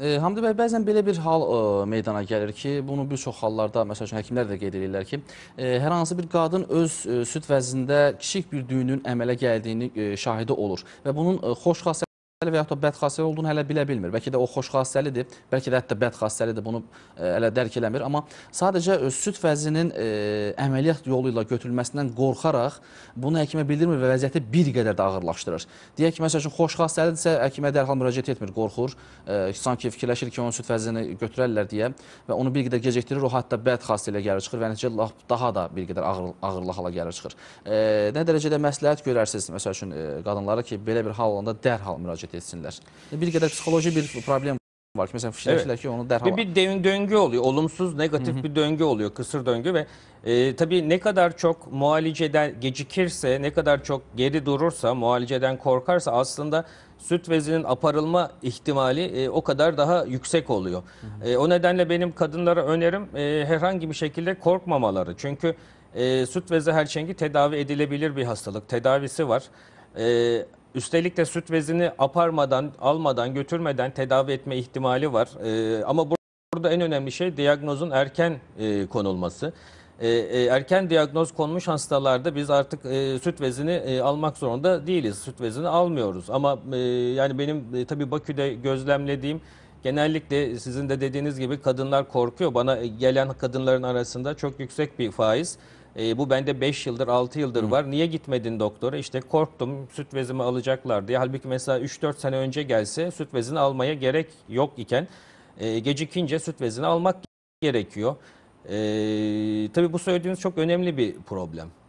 E, Hamdi bəy, bəzən belə bir hal e, meydana gəlir ki, bunu bir çox hallarda, məsəl üçün, həkimlər də qeyd edirlər ki, e, hər hansı bir qadın öz e, süt vəzində kiçik bir düyünün əmələ gəldiyini e, şahidi olur və bunun e, xoş xasiyyəti və yaxud da bəd xassəli olduğunu hələ bilə bilmir. Bəlkə də o xoş xassəlidir, bəlkə də hətta bəd xassəlidir, bunu e, hələ dərk eləmir. Amma sadəcə e, süd fəzinin ə, e, əməliyyat yolu ilə götürülməsindən qorxaraq bunu həkimə bildirmir və vəziyyəti bir qədər də ağırlaşdırır. Deyək ki, məsəl üçün, xoş xassəlidirsə, həkimə dərhal müraciət etmir, qorxur, ə, sanki fikirləşir ki, onun süd fəzini götürərlər deyə və onu bir qədər gecikdirir, o hətta bəd xassəliyə gəlir çıxır və nəticə daha da bir qədər ağır, ağırlıq hala gəlir çıxır. Ə, nə dərəcədə məsləhət görərsiniz, məsəl üçün, ə, qadınlara ki, belə bir hal olanda dərhal müraciət hareket etsinler. Bir kadar psikoloji bir problem var. Mesela fişler evet. ki onu derhal... Bir, bir döngü oluyor. Olumsuz, negatif Hı-hı. bir döngü oluyor. Kısır döngü ve e, tabii ne kadar çok muhaliceden gecikirse, ne kadar çok geri durursa, muhaliceden korkarsa aslında süt bezinin aparılma ihtimali e, o kadar daha yüksek oluyor. E, o nedenle benim kadınlara önerim e, herhangi bir şekilde korkmamaları. Çünkü e, süt bezi herçengi tedavi edilebilir bir hastalık. Tedavisi var. E, Üstelik de süt bezini aparmadan, almadan, götürmeden tedavi etme ihtimali var. E, ama burada en önemli şey diagnozun erken e, konulması. Ee, e, erken diagnoz konmuş hastalarda biz artık e, süt bezini e, almak zorunda değiliz. Süt bezini almıyoruz. Ama yani benim e, tabii Bakü'de gözlemlediğim genellikle sizin de dediğiniz gibi kadınlar korkuyor. Bana gelen kadınların arasında çok yüksek bir faiz e, bu bende 5 yıldır 6 yıldır Hı. var. Niye gitmedin doktora? İşte korktum süt bezimi alacaklar diye. Halbuki mesela 3-4 sene önce gelse süt vezini almaya gerek yok iken e, gecikince süt vezini almak gerekiyor. E, tabii bu söylediğiniz çok önemli bir problem.